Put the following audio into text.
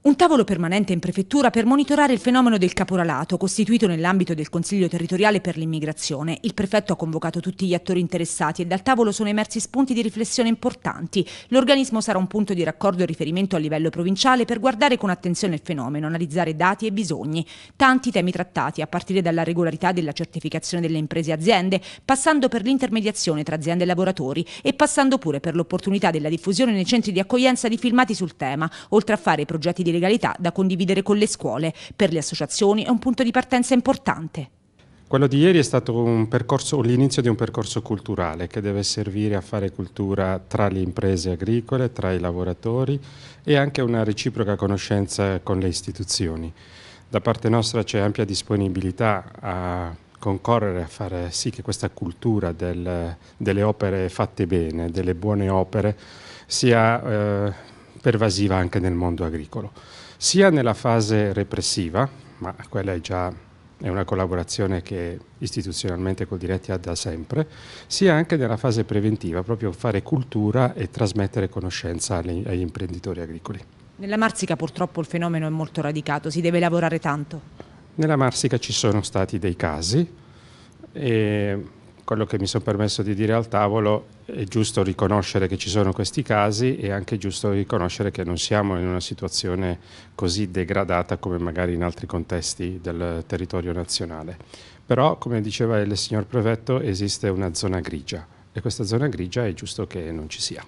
Un tavolo permanente in prefettura per monitorare il fenomeno del caporalato, costituito nell'ambito del Consiglio territoriale per l'immigrazione. Il prefetto ha convocato tutti gli attori interessati e dal tavolo sono emersi spunti di riflessione importanti. L'organismo sarà un punto di raccordo e riferimento a livello provinciale per guardare con attenzione il fenomeno, analizzare dati e bisogni. Tanti temi trattati, a partire dalla regolarità della certificazione delle imprese e aziende, passando per l'intermediazione tra aziende e lavoratori e passando pure per l'opportunità della diffusione nei centri di accoglienza di filmati sul tema, oltre a fare progetti di di legalità da condividere con le scuole. Per le associazioni è un punto di partenza importante. Quello di ieri è stato l'inizio di un percorso culturale che deve servire a fare cultura tra le imprese agricole, tra i lavoratori e anche una reciproca conoscenza con le istituzioni. Da parte nostra c'è ampia disponibilità a concorrere a fare sì che questa cultura del, delle opere fatte bene, delle buone opere, sia... Eh, pervasiva anche nel mondo agricolo, sia nella fase repressiva, ma quella è già è una collaborazione che istituzionalmente Coldiretti ha da sempre, sia anche nella fase preventiva, proprio fare cultura e trasmettere conoscenza agli imprenditori agricoli. Nella Marsica purtroppo il fenomeno è molto radicato, si deve lavorare tanto. Nella Marsica ci sono stati dei casi e quello che mi sono permesso di dire al tavolo è giusto riconoscere che ci sono questi casi e anche giusto riconoscere che non siamo in una situazione così degradata come magari in altri contesti del territorio nazionale. Però, come diceva il signor Prevetto, esiste una zona grigia e questa zona grigia è giusto che non ci sia.